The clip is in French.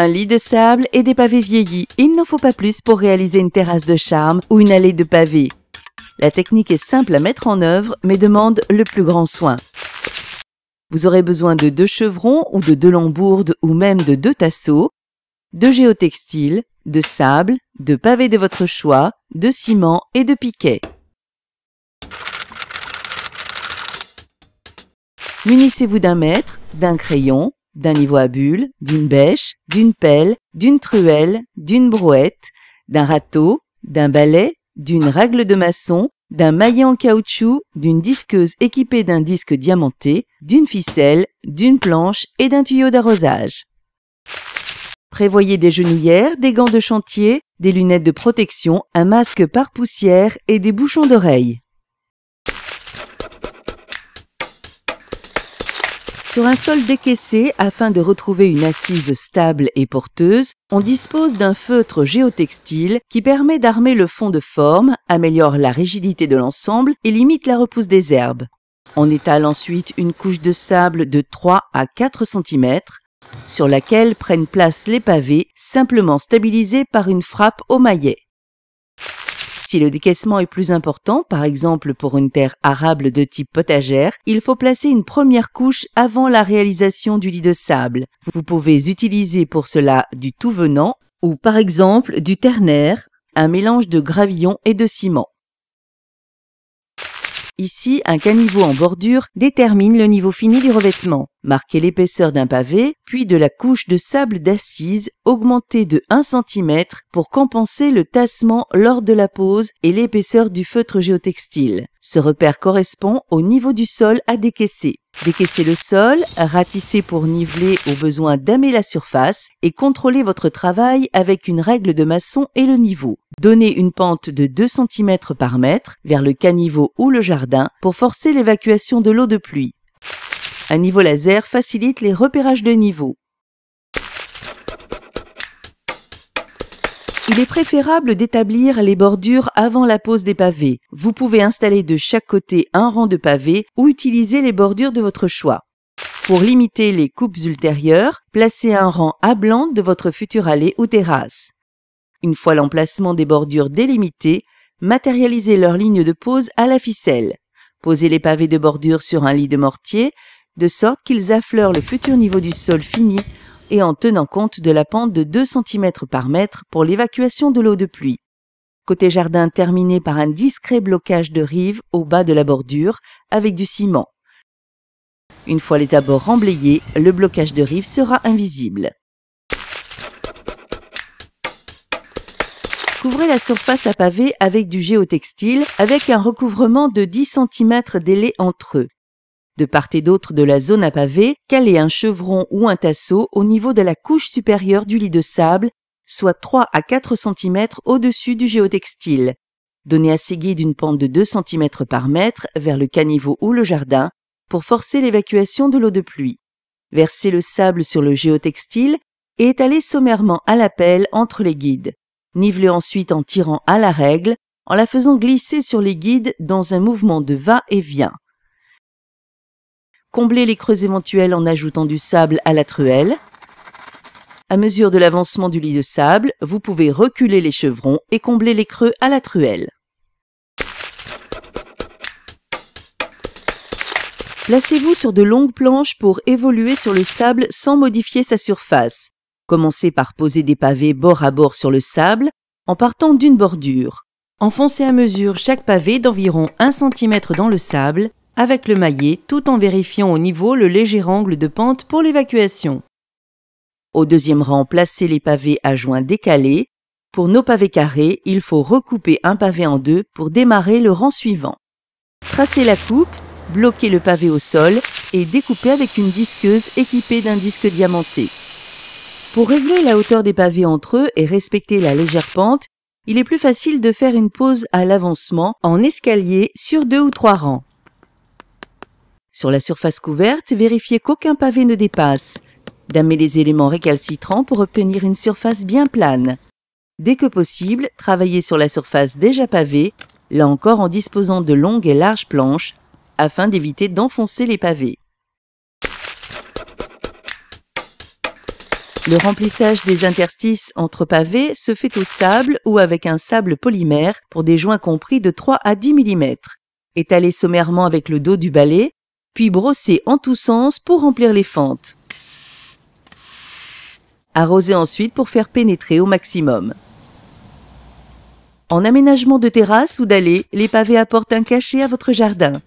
Un lit de sable et des pavés vieillis, il n'en faut pas plus pour réaliser une terrasse de charme ou une allée de pavés. La technique est simple à mettre en œuvre, mais demande le plus grand soin. Vous aurez besoin de deux chevrons ou de deux lambourdes ou même de deux tasseaux, de géotextiles, de sable, de pavés de votre choix, de ciment et de piquets. Munissez-vous d'un mètre, d'un crayon, d'un niveau à bulle, d'une bêche, d'une pelle, d'une truelle, d'une brouette, d'un râteau, d'un balai, d'une règle de maçon, d'un maillet en caoutchouc, d'une disqueuse équipée d'un disque diamanté, d'une ficelle, d'une planche et d'un tuyau d'arrosage. Prévoyez des genouillères, des gants de chantier, des lunettes de protection, un masque par poussière et des bouchons d'oreilles. Sur un sol décaissé, afin de retrouver une assise stable et porteuse, on dispose d'un feutre géotextile qui permet d'armer le fond de forme, améliore la rigidité de l'ensemble et limite la repousse des herbes. On étale ensuite une couche de sable de 3 à 4 cm sur laquelle prennent place les pavés simplement stabilisés par une frappe au maillet. Si le décaissement est plus important, par exemple pour une terre arable de type potagère, il faut placer une première couche avant la réalisation du lit de sable. Vous pouvez utiliser pour cela du tout venant ou par exemple du ternaire, un mélange de gravillon et de ciment. Ici, un caniveau en bordure détermine le niveau fini du revêtement. Marquez l'épaisseur d'un pavé, puis de la couche de sable d'assise augmentée de 1 cm pour compenser le tassement lors de la pose et l'épaisseur du feutre géotextile. Ce repère correspond au niveau du sol à décaisser. Décaissez le sol, ratissez pour niveler au besoin damer la surface et contrôlez votre travail avec une règle de maçon et le niveau. Donnez une pente de 2 cm par mètre vers le caniveau ou le jardin pour forcer l'évacuation de l'eau de pluie. Un niveau laser facilite les repérages de niveau. Il est préférable d'établir les bordures avant la pose des pavés. Vous pouvez installer de chaque côté un rang de pavés ou utiliser les bordures de votre choix. Pour limiter les coupes ultérieures, placez un rang à blanc de votre future allée ou terrasse. Une fois l'emplacement des bordures délimité, matérialisez leur ligne de pose à la ficelle. Posez les pavés de bordure sur un lit de mortier de sorte qu'ils affleurent le futur niveau du sol fini et en tenant compte de la pente de 2 cm par mètre pour l'évacuation de l'eau de pluie. Côté jardin terminé par un discret blocage de rive au bas de la bordure avec du ciment. Une fois les abords remblayés, le blocage de rive sera invisible. Couvrez la surface à pavé avec du géotextile avec un recouvrement de 10 cm délai entre eux de part et d'autre de la zone à pavé, caler un chevron ou un tasseau au niveau de la couche supérieure du lit de sable, soit 3 à 4 cm au-dessus du géotextile. Donner à ses guides une pente de 2 cm par mètre vers le caniveau ou le jardin pour forcer l'évacuation de l'eau de pluie. Verser le sable sur le géotextile et étaler sommairement à la pelle entre les guides. Niveler ensuite en tirant à la règle, en la faisant glisser sur les guides dans un mouvement de va-et-vient. Combler les creux éventuels en ajoutant du sable à la truelle. À mesure de l'avancement du lit de sable, vous pouvez reculer les chevrons et combler les creux à la truelle. Placez-vous sur de longues planches pour évoluer sur le sable sans modifier sa surface. Commencez par poser des pavés bord à bord sur le sable en partant d'une bordure. Enfoncez à mesure chaque pavé d'environ 1 cm dans le sable avec le maillet tout en vérifiant au niveau le léger angle de pente pour l'évacuation. Au deuxième rang, placez les pavés à joints décalés. Pour nos pavés carrés, il faut recouper un pavé en deux pour démarrer le rang suivant. Tracez la coupe, bloquez le pavé au sol et découpez avec une disqueuse équipée d'un disque diamanté. Pour régler la hauteur des pavés entre eux et respecter la légère pente, il est plus facile de faire une pause à l'avancement en escalier sur deux ou trois rangs. Sur la surface couverte, vérifiez qu'aucun pavé ne dépasse. Damez les éléments récalcitrants pour obtenir une surface bien plane. Dès que possible, travaillez sur la surface déjà pavée, là encore en disposant de longues et larges planches, afin d'éviter d'enfoncer les pavés. Le remplissage des interstices entre pavés se fait au sable ou avec un sable polymère pour des joints compris de 3 à 10 mm. Étalez sommairement avec le dos du balai, puis brosser en tous sens pour remplir les fentes. Arroser ensuite pour faire pénétrer au maximum. En aménagement de terrasse ou d'allée, les pavés apportent un cachet à votre jardin.